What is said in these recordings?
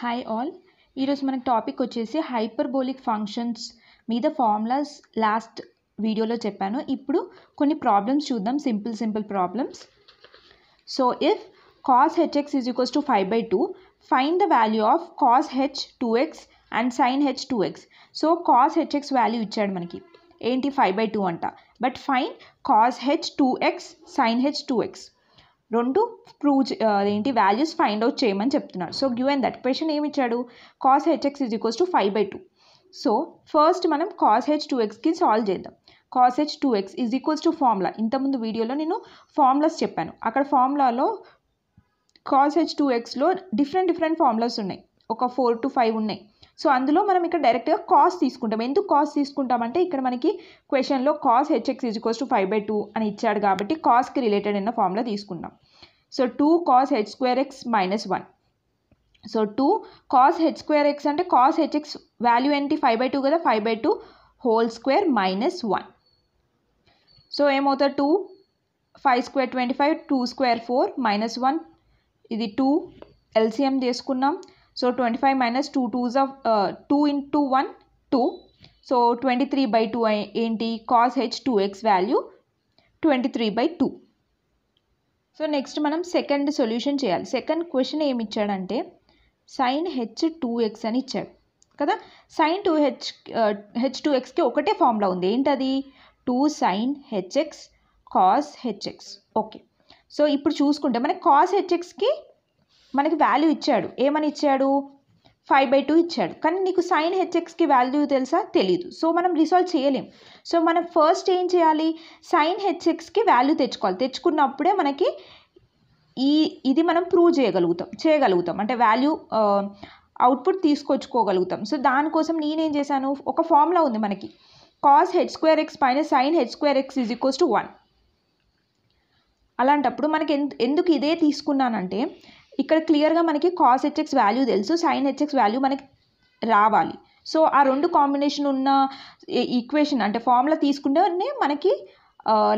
hi all ఈరోజు మన topic వచ్చేసి హైపర్బోలిక్ ఫంక్షన్స్ మీద ఫార్ములాస్ లాస్ట్ వీడియోలో చెప్పాను ఇప్పుడు కొన్ని ప్రాబ్లమ్స్ చూద్దాం simple simple problems so if cos h x is equals to five by two find the value of cos h two x and sine h two x so cos h x value ఇచ్చాడు మనకి ఏంటి five by two అంట but find cos h two x sine h two x రెండు prove అదేంటి values find out చేయమని చెప్తున్నాడు so and that question ఏమి ఇచ్చాడు cos h x is equals to five by two so first మనం cos h two ఎక్స్కి solve చేద్దాం cos h two x is equals to formula ఇంతకుముందు వీడియోలో నేను ఫార్ములాస్ చెప్పాను అక్కడ ఫార్ములాలో కాస్ హెచ్ టూ ఎక్స్లో డిఫరెంట్ డిఫరెంట్ ఫార్ములాస్ ఉన్నాయి ఒక ఫోర్ టు ఫైవ్ ఉన్నాయి సో అందులో మనం ఇక్కడ డైరెక్ట్గా కాస్ట్ తీసుకుంటాం ఎందుకు కాస్ట్ తీసుకుంటామంటే ఇక్కడ మనకి క్వశ్చన్లో cos h x is equals to five by two అని ఇచ్చాడు కాబట్టి కాస్ట్కి రిలేటెడ్ అయిన ఫార్ములా తీసుకుందాం so two cos h square x minus one so two cos h square x అంటే కాస్ హెచ్ఎక్స్ వాల్యూ ఏంటి ఫైవ్ బై టూ కదా five by two whole square minus one so ఏమవుతుంది two five square twenty five two square four minus one ఇది two LCM తీసుకున్నాం so twenty five minus two twos of two into one two so twenty three by two ఏంటి cos h two x value twenty three by two so next మనం second solution చేయాలి second question ఏమి ఇచ్చాడంటే sine h two x అని ఇచ్చాడు కదా sine two h h two ఎక్స్కి ఒకటే ఫామ్లో ఉంది ఏంటది two sine h x cos h x okay so ఇప్పుడు చూసుకుంటే మనకి కాస్ హెచ్ఎక్స్కి మనకి వాల్యూ ఇచ్చాడు ఏమని ఇచ్చాడు ఫైవ్ బై టూ ఇచ్చాడు కానీ నీకు సైన్ హెచ్ఎక్స్కి వాల్యూ తెలుసా తెలీదు సో మనం రిసాల్వ్ చేయలేం సో మనం ఫస్ట్ ఏం చేయాలి సైన్ హెచ్ఎక్స్కి వాల్యూ తెచ్చుకోవాలి తెచ్చుకున్నప్పుడే మనకి ఈ ఇది మనం ప్రూవ్ చేయగలుగుతాం చేయగలుగుతాం అంటే వాల్యూ అవుట్పుట్ తీసుకొచ్చుకోగలుగుతాం సో దానికోసం నేనేం చేశాను ఒక ఫార్ములా ఉంది మనకి కాస్ హెచ్ స్క్వేర్ ఎక్స్ పైన sine h square x is equals to one అలాంటప్పుడు మనకి ఎందుకు ఇదే తీసుకున్నానంటే ఇక్కడ క్లియర్గా మనకి కాస్ హెచ్ఎక్స్ వాల్యూ తెలుసు సైన్ హెచ్ఎక్స్ వాల్యూ మనకి రావాలి సో ఆ రెండు కాంబినేషన్ ఉన్న ఈక్వేషన్ e-, అంటే ఫార్ములా తీసుకుంటేనే మనకి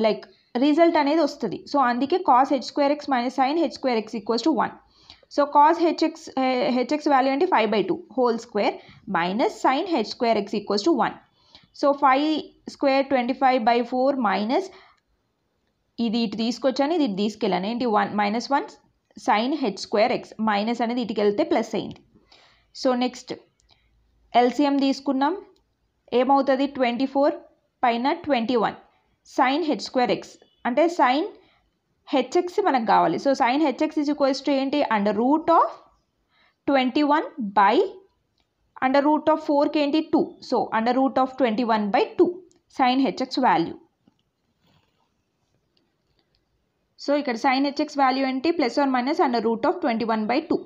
లైక్ రిజల్ట్ అనేది వస్తుంది సో అందుకే cos h square x minus sine h square x equals to one so cos h x h x value అంటే five by two whole square minus sine h square x equals to one so five square twenty five by four minus ఇది ఇటు తీసుకొచ్చాను ఇది ఇటు తీసుకెళ్ళాను ఏంటి one minus one sine h square x minus అనేది ఇటుకెళ్తే ప్లస్ అయింది సో నెక్స్ట్ ఎల్సిఎం తీసుకున్నాం ఏమవుతుంది ట్వంటీ ఫోర్ పైన twenty one sine h square x అంటే సైన్ హెచ్ఎక్స్ మనకు కావాలి సో సైన్ హెచ్ఎక్స్ ఇస్ ఈక్వెస్ట్ ఏంటి under root of twenty one by under root of ఫోర్కి ఏంటి two so under root of twenty one by two sine h x value so ఇక్కడ sine h x value ఏంటి plus or minus under root of twenty one by two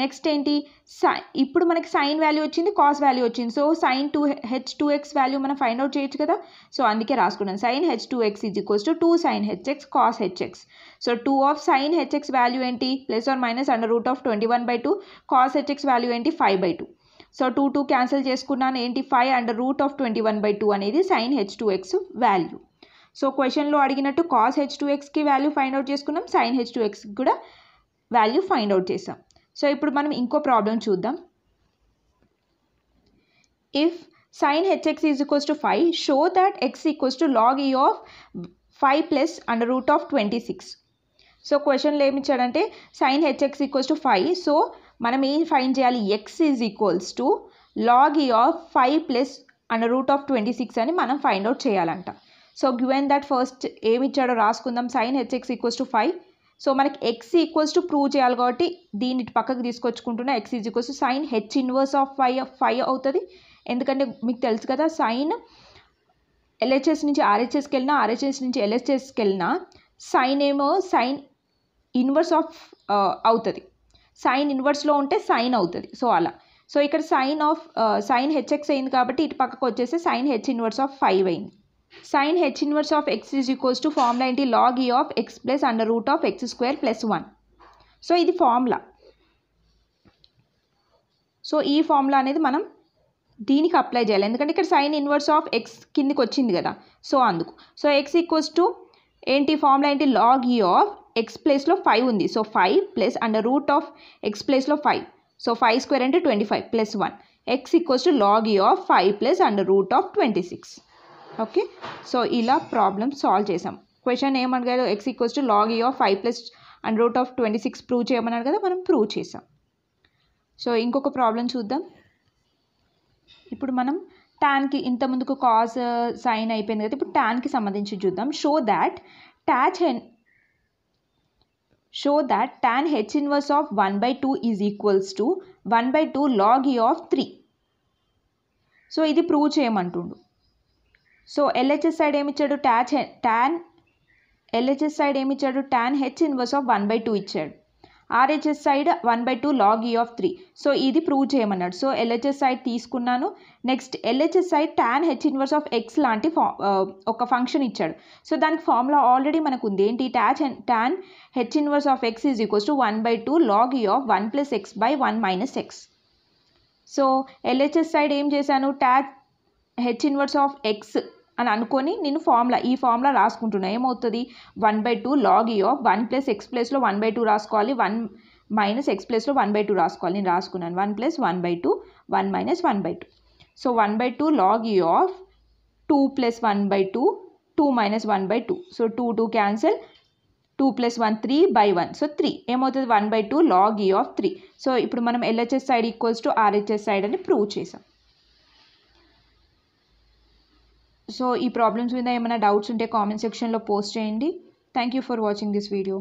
next ఏంటి సై ఇప్పుడు మనకి sine value వచ్చింది cos value వచ్చింది so sine two H two x value మనం find out చేయొచ్చు కదా సో అందుకే రాసుకున్నాను sine h two x is equals to two sine h x cos h x so two of sine h x value ఏంటి plus or minus under root of twenty one by two cos h x value ఏంటి five by two so two two cancel చేసుకున్నాను ఏంటి five under root of twenty one by two అనేది sine h two x value so క్వశ్చన్లో అడిగినట్టు cos h two ఎక్స్కి value find out చేసుకున్నాం sine h two ఎక్స్కి కూడా వాల్యూ ఫైండ్ అవుట్ చేసాం సో ఇప్పుడు మనం ఇంకో ప్రాబ్లం చూద్దాం if sine h x is equals to five show that x equals to log e of five plus under root of twenty six so క్వశ్చన్లో ఏమి ఇచ్చాడంటే sine h x equals to five so మనం ఏం find చేయాలి x is equals to log e of five plus under root of twenty six అని మనం find out చేయాలంట so given that first ఏమి ఇచ్చాడో రాసుకుందాం sine h x equals to five so మనకి ఎక్స్ ఈక్వల్స్ టు ప్రూవ్ చేయాలి కాబట్టి ఇటు పక్కకు తీసుకొచ్చుకుంటున్న x is equals sine h inverse of five five అవుతుంది ఎందుకంటే మీకు తెలుసు కదా సైన్ ఎల్హెచ్ఎస్ నుంచి ఆర్హెచ్ఎస్కి వెళ్ళినా ఆర్హెచ్ఎస్ నుంచి ఎల్హెచ్ఎస్కి వెళ్ళినా సైన్ ఏమో సైన్ ఇన్వర్స్ ఆఫ్ అవుతుంది సైన్ ఇన్వర్స్లో ఉంటే సైన్ అవుతుంది సో అలా సో ఇక్కడ సైన్ ఆఫ్ సైన్ హెచ్ఎక్స్ అయింది కాబట్టి ఇటు పక్కకు వచ్చేసి sine h inverse of five అయింది sine h inverse of x is equals to formula ఏంటి log e of x plus under root of x square plus one so ఇది formula so ఈ formula అనేది మనం దీనికి అప్లై చేయాలి ఎందుకంటే ఇక్కడ సైన్ ఇన్వర్స్ ఆఫ్ ఎక్స్ కిందికి వచ్చింది కదా సో అందుకు సో ఎక్స్ ఈక్వల్స్ టు ఏంటి ఫార్ములా ఏంటి లాగ్ ఈ ఆఫ్ ఎక్స్ ప్లేస్లో ఫైవ్ ఉంది so five plus under root of x ప్లేస్లో ఫైవ్ సో ఫైవ్ స్క్వేర్ అంటే twenty five plus one x equals to log e of five plus under root of twenty six okay so ఇలా problem solve చేసాం question ఏమనగా x equals to log e of five plus and root of twenty six prove చేయమన్నాడు కదా మనం prove చేసాం so ఇంకొక problem చూద్దాం ఇప్పుడు మనం ట్యాన్కి ఇంత ముందుకు కాజ్ సైన్ uh, అయిపోయింది కదా ఇప్పుడు ట్యాన్కి సంబంధించి చూద్దాం షో దాట్ ట్యాచ్ హెన్ show that tan h inverse of one by two is equals to one by two log e of three so ఇది ప్రూవ్ చేయమంటుండు సో ఎల్హెచ్ఎస్ సైడ్ ఏమిచ్చాడు ట్యాచ్ ట్యాన్ ఎల్హెచ్ఎస్ సైడ్ ఏమిచ్చాడు tan h inverse of one by two ఇచ్చాడు RHS side one by two log e of three so ఇది prove చేయమన్నాడు so LHS side తీసుకున్నాను next LHS side tan h inverse of x లాంటి ఫా ఒక function ఇచ్చాడు so దానికి formula already మనకు ఉంది ఏంటి tanh tan h inverse of x is equals to one by two log e of one plus x by one minus x so LHS side ఏం చేశాను tanh h inverse of x అని అనుకొని నేను formula ఈ formula రాసుకుంటున్నా ఏమవుతుంది one by two log of one plus x ప్లస్లో one by two రాసుకోవాలి వన్ మైనస్ ఎక్స్ ప్లస్లో వన్ బై టూ రాసుకోవాలి నేను రాసుకున్నాను one plus one by two one minus one by two so one by two log of two plus one by two two minus one by two so two two cancel two plus one three by one so three ఏమవుతుంది one by two log e of three so ఇప్పుడు మనం LHS side equals to RHS side అని prove చేసాం so ఈ problems మీద ఏమైనా doubts ఉంటే comment సెక్షన్లో పోస్ట్ చేయండి thank you for watching this video